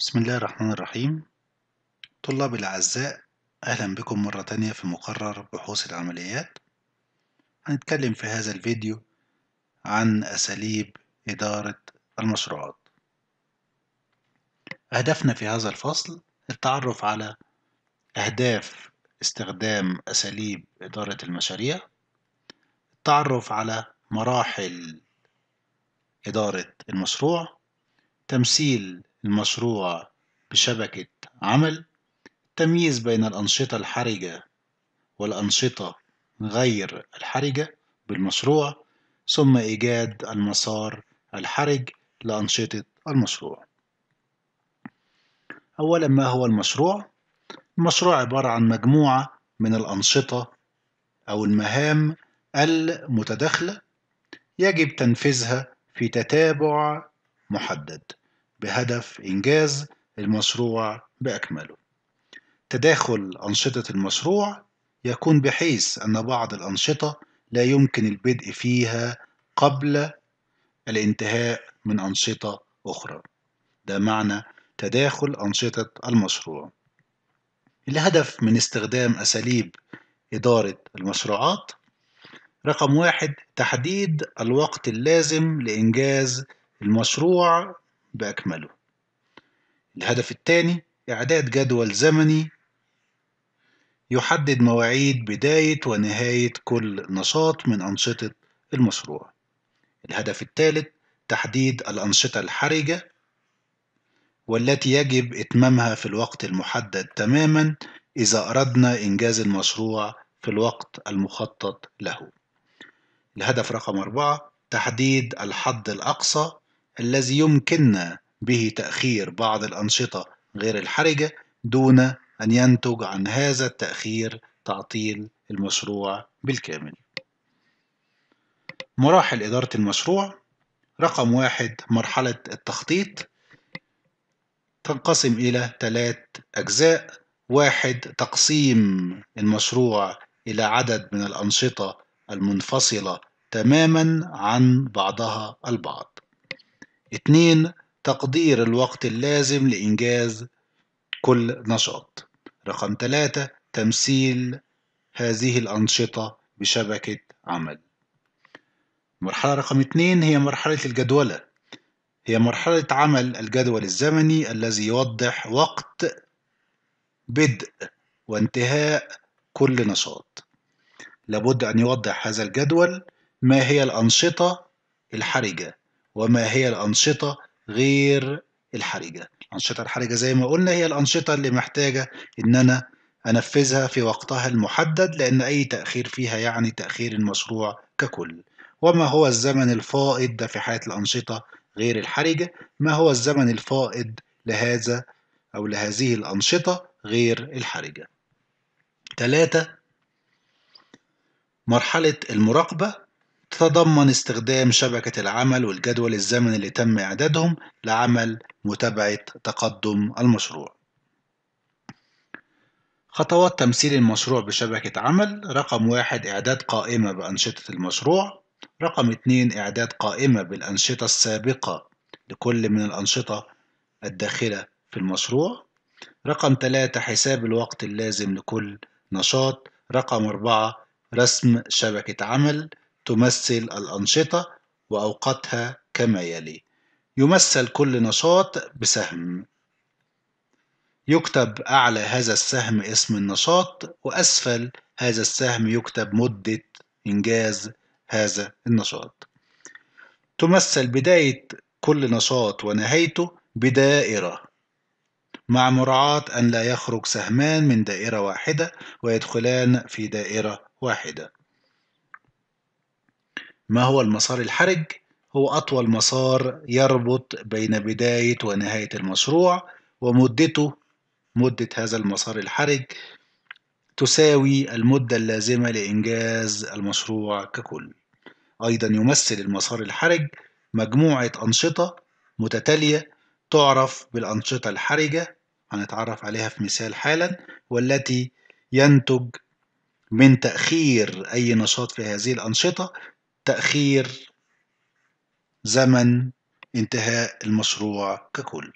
بسم الله الرحمن الرحيم طلاب الأعزاء أهلا بكم مرة تانية في مقرر بحوث العمليات هنتكلم في هذا الفيديو عن أساليب إدارة المشروعات هدفنا في هذا الفصل التعرف على أهداف استخدام أساليب إدارة المشاريع التعرف على مراحل إدارة المشروع تمثيل المشروع بشبكة عمل التمييز بين الأنشطة الحرجة والأنشطة غير الحرجة بالمشروع ثم إيجاد المسار الحرج لأنشطة المشروع أولا ما هو المشروع؟ المشروع عبارة عن مجموعة من الأنشطة أو المهام المتداخلة يجب تنفيذها في تتابع محدد بهدف إنجاز المشروع بأكمله. تداخل أنشطة المشروع يكون بحيث أن بعض الأنشطة لا يمكن البدء فيها قبل الانتهاء من أنشطة أخرى. ده معنى تداخل أنشطة المشروع. الهدف من استخدام أساليب إدارة المشروعات رقم واحد تحديد الوقت اللازم لإنجاز المشروع بأكمله. الهدف الثاني إعداد جدول زمني يحدد مواعيد بداية ونهاية كل نشاط من أنشطة المشروع. الهدف الثالث تحديد الأنشطة الحرجة والتي يجب إتمامها في الوقت المحدد تماما إذا أردنا إنجاز المشروع في الوقت المخطط له. الهدف رقم أربعة تحديد الحد الأقصى الذي يمكننا به تأخير بعض الأنشطة غير الحرجة دون أن ينتج عن هذا التأخير تعطيل المشروع بالكامل. مراحل إدارة المشروع رقم واحد مرحلة التخطيط تنقسم إلى ثلاث أجزاء واحد تقسيم المشروع إلى عدد من الأنشطة المنفصلة تماما عن بعضها البعض اتنين تقدير الوقت اللازم لإنجاز كل نشاط رقم ثلاثة تمثيل هذه الأنشطة بشبكة عمل المرحلة رقم اثنين هي مرحلة الجدولة هي مرحلة عمل الجدول الزمني الذي يوضح وقت بدء وانتهاء كل نشاط لابد أن يوضح هذا الجدول ما هي الأنشطة الحرجة وما هي الأنشطة غير الحرجة الأنشطة الحرجة زي ما قلنا هي الأنشطة اللي محتاجة إن أنا أنفذها في وقتها المحدد لأن أي تأخير فيها يعني تأخير المشروع ككل وما هو الزمن الفائض ده في حالة الأنشطة غير الحرجة ما هو الزمن الفائض لهذا أو لهذه الأنشطة غير الحرجة ثلاثة مرحلة المراقبة تتضمن استخدام شبكة العمل والجدول الزمني اللي تم إعدادهم لعمل متابعة تقدم المشروع. خطوات تمثيل المشروع بشبكة عمل رقم واحد إعداد قائمة بأنشطة المشروع رقم اتنين إعداد قائمة بالأنشطة السابقة لكل من الأنشطة الداخلة في المشروع رقم ثلاثة حساب الوقت اللازم لكل نشاط رقم أربعة رسم شبكة عمل تمثل الأنشطة وأوقاتها كما يلي يمثل كل نشاط بسهم يكتب أعلى هذا السهم اسم النشاط وأسفل هذا السهم يكتب مدة إنجاز هذا النشاط تمثل بداية كل نشاط ونهايته بدائرة مع مراعاة أن لا يخرج سهمان من دائرة واحدة ويدخلان في دائرة واحدة ما هو المسار الحرج؟ هو أطول مسار يربط بين بداية ونهاية المشروع ومدته مدة هذا المسار الحرج تساوي المدة اللازمة لإنجاز المشروع ككل أيضا يمثل المسار الحرج مجموعة أنشطة متتالية تعرف بالأنشطة الحرجة هنتعرف عليها في مثال حالا والتي ينتج من تأخير أي نشاط في هذه الأنشطة تأخير زمن انتهاء المشروع ككل